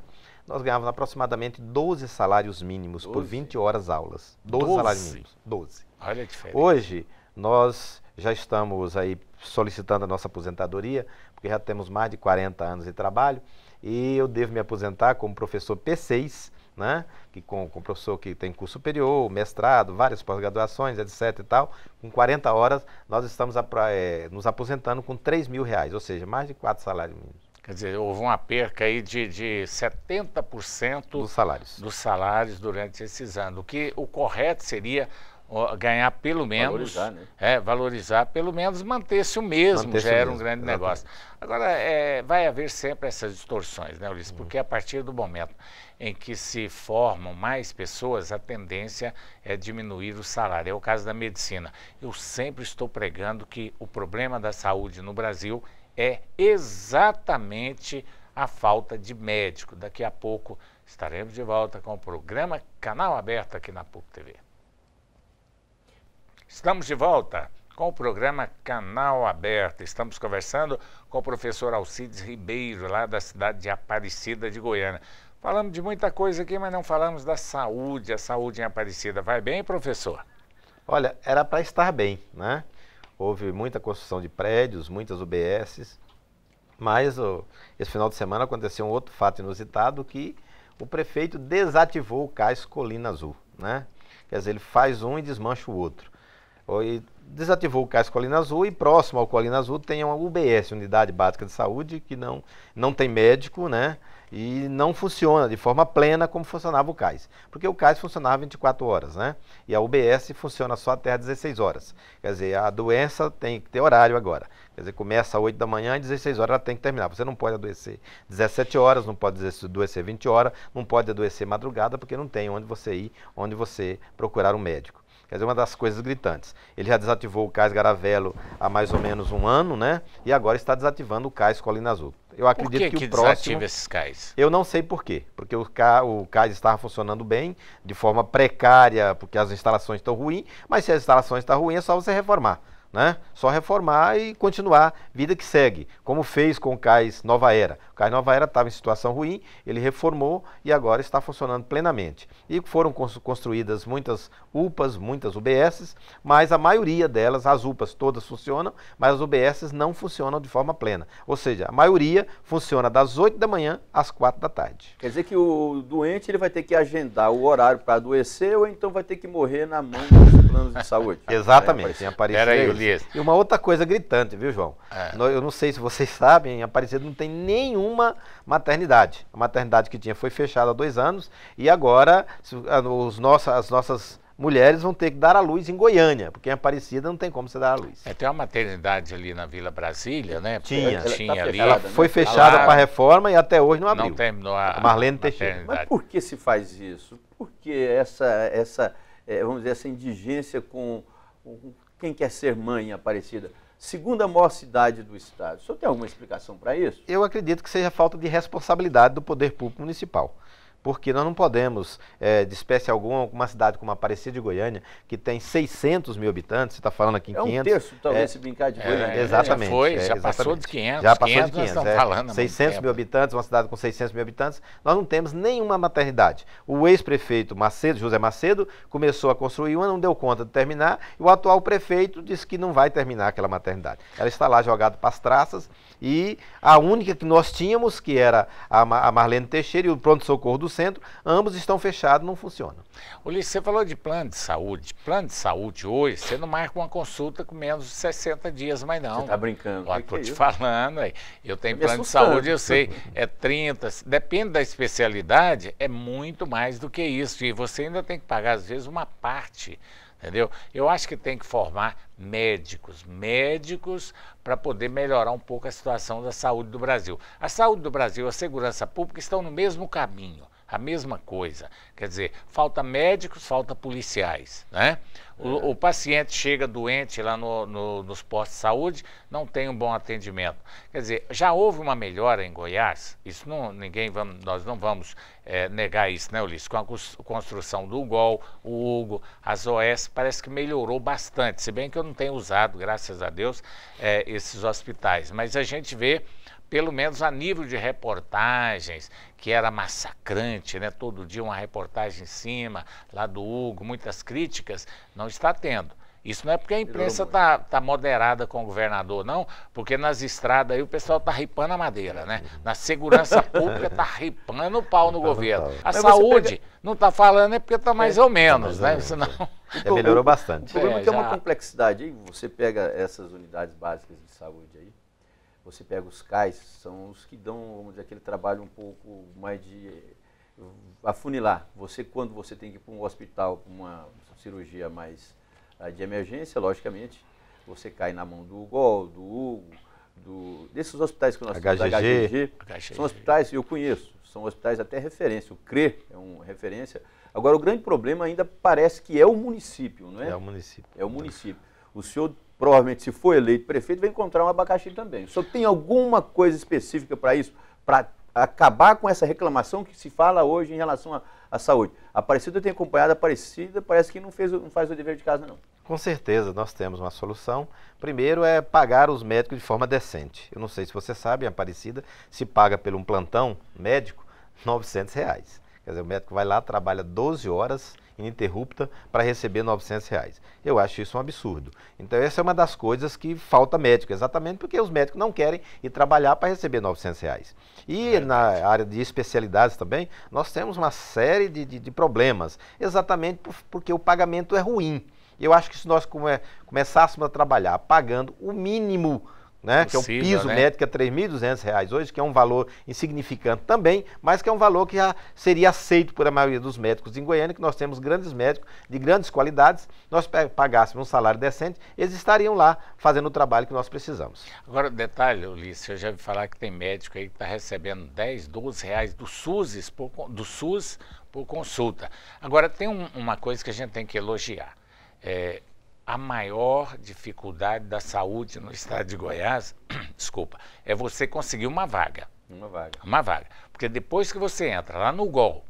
Nós ganhávamos aproximadamente 12 salários mínimos 12? por 20 horas aulas. 12, 12 salários mínimos. 12. Olha a diferença. Hoje, nós já estamos aí solicitando a nossa aposentadoria, porque já temos mais de 40 anos de trabalho, e eu devo me aposentar como professor P6, né? que com, com professor que tem curso superior, mestrado, várias pós-graduações, etc e tal, com 40 horas nós estamos a, é, eh, nos aposentando com 3 mil reais, ou seja, mais de quatro salários mínimos. Quer dizer, houve uma perca aí de, de 70% dos salários. dos salários durante esses anos. O que o correto seria ganhar pelo menos. Valorizar, né? É, valorizar, pelo menos manter-se o mesmo, manter já era mesmo. um grande negócio. Agora, é, vai haver sempre essas distorções, né, Ulisses? Porque a partir do momento em que se formam mais pessoas, a tendência é diminuir o salário. É o caso da medicina. Eu sempre estou pregando que o problema da saúde no Brasil é exatamente a falta de médico. Daqui a pouco estaremos de volta com o programa Canal Aberto aqui na PUC TV. Estamos de volta com o programa Canal Aberto. Estamos conversando com o professor Alcides Ribeiro, lá da cidade de Aparecida de Goiânia. Falamos de muita coisa aqui, mas não falamos da saúde, a saúde em Aparecida. Vai bem, professor? Olha, era para estar bem, né? Houve muita construção de prédios, muitas UBSs, mas esse final de semana aconteceu um outro fato inusitado que o prefeito desativou o cais Colina Azul, né? Quer dizer, ele faz um e desmancha o outro desativou o CAS Colina Azul e próximo ao Colina Azul tem uma UBS, Unidade Básica de Saúde, que não, não tem médico, né? E não funciona de forma plena como funcionava o CAIS. Porque o CAIS funcionava 24 horas, né? E a UBS funciona só até às 16 horas. Quer dizer, a doença tem que ter horário agora. Quer dizer, começa às 8 da manhã e 16 horas ela tem que terminar. Você não pode adoecer 17 horas, não pode adoecer 20 horas, não pode adoecer madrugada, porque não tem onde você ir, onde você procurar um médico. Quer dizer, uma das coisas gritantes. Ele já desativou o cais Garavelo há mais ou menos um ano, né? E agora está desativando o cais Colina Azul. Eu acredito que, que, que, o próximo. esses cais? Eu não sei por quê. Porque o, ca... o cais estava funcionando bem, de forma precária, porque as instalações estão ruins, mas se as instalações estão tá ruins, é só você reformar. Né? Só reformar e continuar, vida que segue, como fez com o Cais Nova Era, Cais Nova Era estava em situação ruim, ele reformou e agora está funcionando plenamente. E foram construídas muitas UPAs, muitas UBSs, mas a maioria delas, as UPAs todas funcionam, mas as UBSs não funcionam de forma plena. Ou seja, a maioria funciona das 8 da manhã às 4 da tarde. Quer dizer que o doente ele vai ter que agendar o horário para adoecer ou então vai ter que morrer na mão dos planos de saúde. Exatamente, Em tem aparecido. Aí, Elias. E uma outra coisa gritante, viu, João? É. Eu não sei se vocês sabem, em Aparecida não tem nenhum uma maternidade. A maternidade que tinha foi fechada há dois anos e agora ah, os nossa, as nossas mulheres vão ter que dar à luz em Goiânia, porque em Aparecida não tem como você dar à luz. É, tem uma maternidade ali na Vila Brasília, né? Tinha, ela, tinha tá ali. Ela foi né? fechada tá para a reforma e até hoje não abriu. Não terminou a, a Marlene Teixeira. Mas por que se faz isso? Por que essa, essa é, vamos dizer, essa indigência com, com quem quer ser mãe em Aparecida? segunda maior cidade do estado. O senhor tem alguma explicação para isso? Eu acredito que seja falta de responsabilidade do poder público municipal porque nós não podemos, é, de espécie alguma, uma cidade como Aparecida de Goiânia, que tem 600 mil habitantes, você está falando aqui em 500. É um terço, talvez, é, se brincar de Goiânia. É, exatamente. Já foi, é, já passou de 500. Já passou 500, de 500. Nós é, falando 600 mil habitantes, uma cidade com 600 mil habitantes, nós não temos nenhuma maternidade. O ex-prefeito Macedo, José Macedo, começou a construir uma, não deu conta de terminar, e o atual prefeito disse que não vai terminar aquela maternidade. Ela está lá jogada para as traças, e a única que nós tínhamos, que era a Marlene Teixeira e o pronto-socorro do centro, ambos estão fechados, não funcionam. Ulisses, você falou de plano de saúde. Plano de saúde hoje, você não marca uma consulta com menos de 60 dias, mas não. Você está brincando. Estou tô é te falando, aí. eu tenho tá plano de saúde, eu sei, é 30, depende da especialidade, é muito mais do que isso. E você ainda tem que pagar, às vezes, uma parte entendeu? Eu acho que tem que formar médicos, médicos para poder melhorar um pouco a situação da saúde do Brasil. A saúde do Brasil, a segurança pública estão no mesmo caminho a mesma coisa. Quer dizer, falta médicos, falta policiais, né? O, é. o paciente chega doente lá no, no, nos postos de saúde, não tem um bom atendimento. Quer dizer, já houve uma melhora em Goiás, isso não, ninguém vamos, nós não vamos é, negar isso, né, Ulisses? Com a construção do UGOL, o Hugo, as OS, parece que melhorou bastante, se bem que eu não tenho usado, graças a Deus, é, esses hospitais. Mas a gente vê pelo menos a nível de reportagens, que era massacrante, né? todo dia uma reportagem em cima, lá do Hugo, muitas críticas, não está tendo. Isso não é porque a imprensa está tá moderada com o governador, não, porque nas estradas aí o pessoal está ripando a madeira, né? Uhum. Na segurança pública está ripando o pau no governo. A Mas saúde pega... não está falando é porque está mais é, ou menos, mais né? Ou Senão... É. É, melhorou bastante. O problema é, que é uma é, complexidade. Aí você pega essas unidades básicas de saúde aí, você pega os cais, são os que dão, vamos dizer, aquele trabalho um pouco mais de eh, afunilar. Você, quando você tem que ir para um hospital, para uma cirurgia mais eh, de emergência, logicamente, você cai na mão do Gol, do Hugo, do, desses hospitais que nós HGG, temos, HGG, HGG, são hospitais que eu conheço, são hospitais até referência, o CRE é uma referência. Agora, o grande problema ainda parece que é o município, não é? É o município. É o município. O senhor provavelmente, se for eleito prefeito, vai encontrar um abacaxi também. O senhor tem alguma coisa específica para isso, para acabar com essa reclamação que se fala hoje em relação à saúde? Aparecida tem acompanhado, Aparecida parece que não, fez, não faz o dever de casa, não. Com certeza, nós temos uma solução. Primeiro é pagar os médicos de forma decente. Eu não sei se você sabe, em Aparecida se paga por um plantão médico R$ 900. Reais. Quer dizer, o médico vai lá, trabalha 12 horas, ininterrupta para receber 900 reais. Eu acho isso um absurdo. Então essa é uma das coisas que falta médico, exatamente porque os médicos não querem ir trabalhar para receber 900 reais. E é na área de especialidades também, nós temos uma série de, de, de problemas, exatamente por, porque o pagamento é ruim. Eu acho que se nós come, começássemos a trabalhar pagando o mínimo né? que é um piso né? médico a é R$ 3.200 hoje, que é um valor insignificante também, mas que é um valor que já seria aceito por a maioria dos médicos em Goiânia, que nós temos grandes médicos de grandes qualidades, nós pagássemos um salário decente, eles estariam lá fazendo o trabalho que nós precisamos. Agora, detalhe, Ulisses, eu já vi falar que tem médico aí que está recebendo 10, 12 reais do SUS, por, do SUS por consulta. Agora, tem um, uma coisa que a gente tem que elogiar. É, a maior dificuldade da saúde no estado de Goiás, desculpa, é você conseguir uma vaga. Uma vaga. Uma vaga. Porque depois que você entra lá no GOL,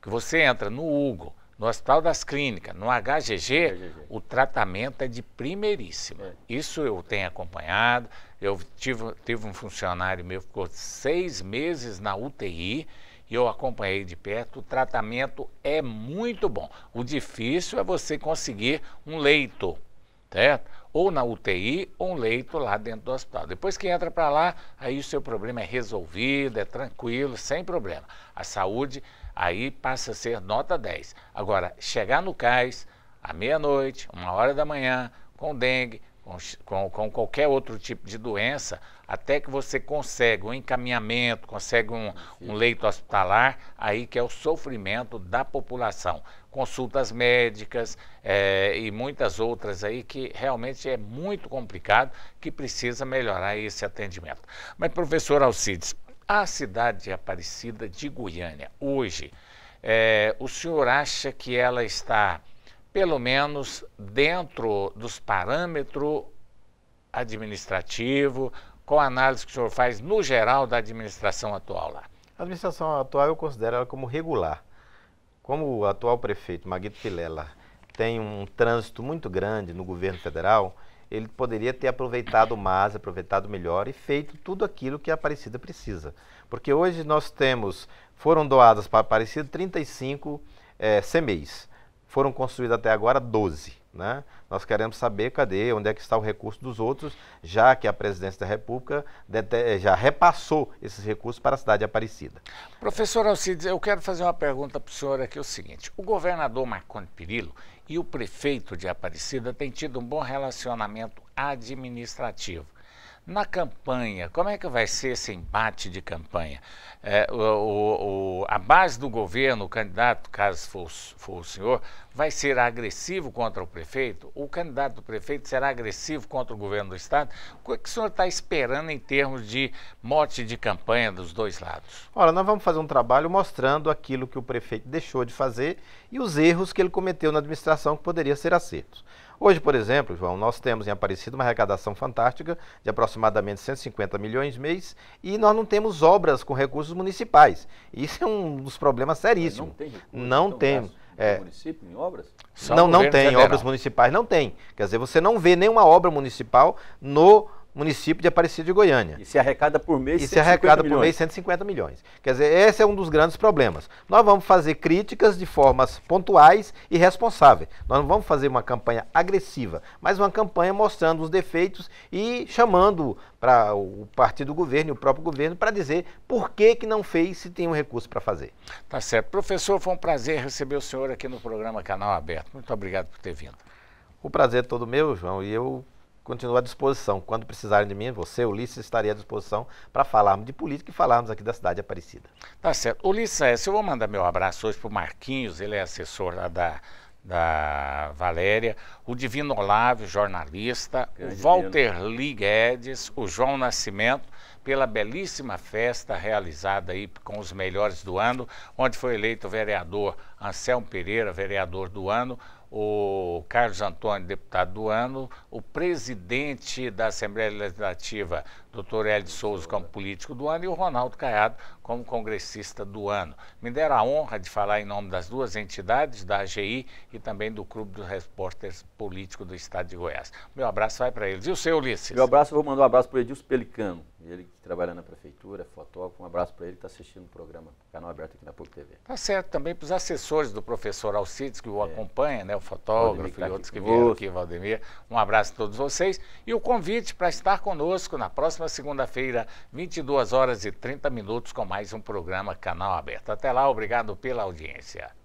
que você entra no Hugo, no Hospital das Clínicas, no HGG, HGG. o tratamento é de primeiríssima. É. Isso eu tenho acompanhado. Eu tive, tive um funcionário meu que ficou seis meses na UTI e eu acompanhei de perto, o tratamento é muito bom. O difícil é você conseguir um leito, certo? Ou na UTI ou um leito lá dentro do hospital. Depois que entra para lá, aí o seu problema é resolvido, é tranquilo, sem problema. A saúde aí passa a ser nota 10. Agora, chegar no cais à meia-noite, uma hora da manhã, com dengue, com, com, com qualquer outro tipo de doença, até que você consegue um encaminhamento, consegue um, um leito hospitalar, aí que é o sofrimento da população. Consultas médicas é, e muitas outras aí que realmente é muito complicado, que precisa melhorar esse atendimento. Mas, professor Alcides, a cidade de Aparecida de Goiânia, hoje, é, o senhor acha que ela está, pelo menos, dentro dos parâmetros administrativos, qual a análise que o senhor faz, no geral, da administração atual lá? A administração atual eu considero ela como regular. Como o atual prefeito, Maguito Pilela, tem um trânsito muito grande no governo federal, ele poderia ter aproveitado mais, aproveitado melhor e feito tudo aquilo que a Aparecida precisa. Porque hoje nós temos, foram doadas para a Aparecida 35 é, CMEs, foram construídas até agora 12. Né? Nós queremos saber cadê, onde é que está o recurso dos outros, já que a presidência da República eh, já repassou esses recursos para a cidade de Aparecida. Professor Alcides, eu quero fazer uma pergunta para o senhor aqui, o seguinte. O governador Marconi Perillo e o prefeito de Aparecida têm tido um bom relacionamento administrativo. Na campanha, como é que vai ser esse embate de campanha? É, o, o, a base do governo, o candidato, caso for, for, o senhor, vai ser agressivo contra o prefeito? O candidato do prefeito será agressivo contra o governo do Estado? O que é o senhor está esperando em termos de mote de campanha dos dois lados? Olha, nós vamos fazer um trabalho mostrando aquilo que o prefeito deixou de fazer e os erros que ele cometeu na administração que poderiam ser acertos. Hoje, por exemplo, João, nós temos em Aparecida uma arrecadação fantástica de aproximadamente 150 milhões mês e nós não temos obras com recursos municipais. Isso é um dos problemas seríssimos. Não tem recursos Não então, temos. É. município em obras? Só não, não tem. Federal. Obras municipais não tem. Quer dizer, você não vê nenhuma obra municipal no município de Aparecida de Goiânia. E se arrecada por mês, e se arrecada milhões. por mês 150 milhões. Quer dizer, esse é um dos grandes problemas. Nós vamos fazer críticas de formas pontuais e responsáveis. Nós não vamos fazer uma campanha agressiva, mas uma campanha mostrando os defeitos e chamando para o partido do governo e o próprio governo para dizer por que que não fez se tem um recurso para fazer. Tá certo. Professor, foi um prazer receber o senhor aqui no programa Canal Aberto. Muito obrigado por ter vindo. O prazer é todo meu, João, e eu continuo à disposição. Quando precisarem de mim, você, Ulisses, estaria à disposição para falarmos de política e falarmos aqui da cidade Aparecida. Tá certo. Ulisses, eu vou mandar meu abraço hoje para o Marquinhos, ele é assessor lá da, da Valéria, o Divino Olavo, jornalista, o Walter Deus. Lee Guedes, o João Nascimento, pela belíssima festa realizada aí com os melhores do ano, onde foi eleito o vereador Anselmo Pereira, vereador do ano, o Carlos Antônio, deputado do ano, o presidente da Assembleia Legislativa, doutor Hélio Souza, como político do ano, e o Ronaldo Caiado, como congressista do ano. Me deram a honra de falar em nome das duas entidades, da AGI e também do Clube dos Repórteres Políticos do Estado de Goiás. Meu abraço vai para eles. E o seu, Ulisses? Meu abraço, eu vou mandar um abraço para o Edilson Pelicano ele que trabalha na prefeitura, fotógrafo. Um abraço para ele que está assistindo o programa, canal aberto aqui na PUC TV. Tá certo, também para os assessores do professor Alcides, que o é. acompanha, né, o fotógrafo tá e outros que vieram aqui, Valdemir. Um abraço a todos vocês e o convite para estar conosco na próxima segunda-feira, 22 horas e 30 minutos, com mais um programa Canal Aberto. Até lá, obrigado pela audiência.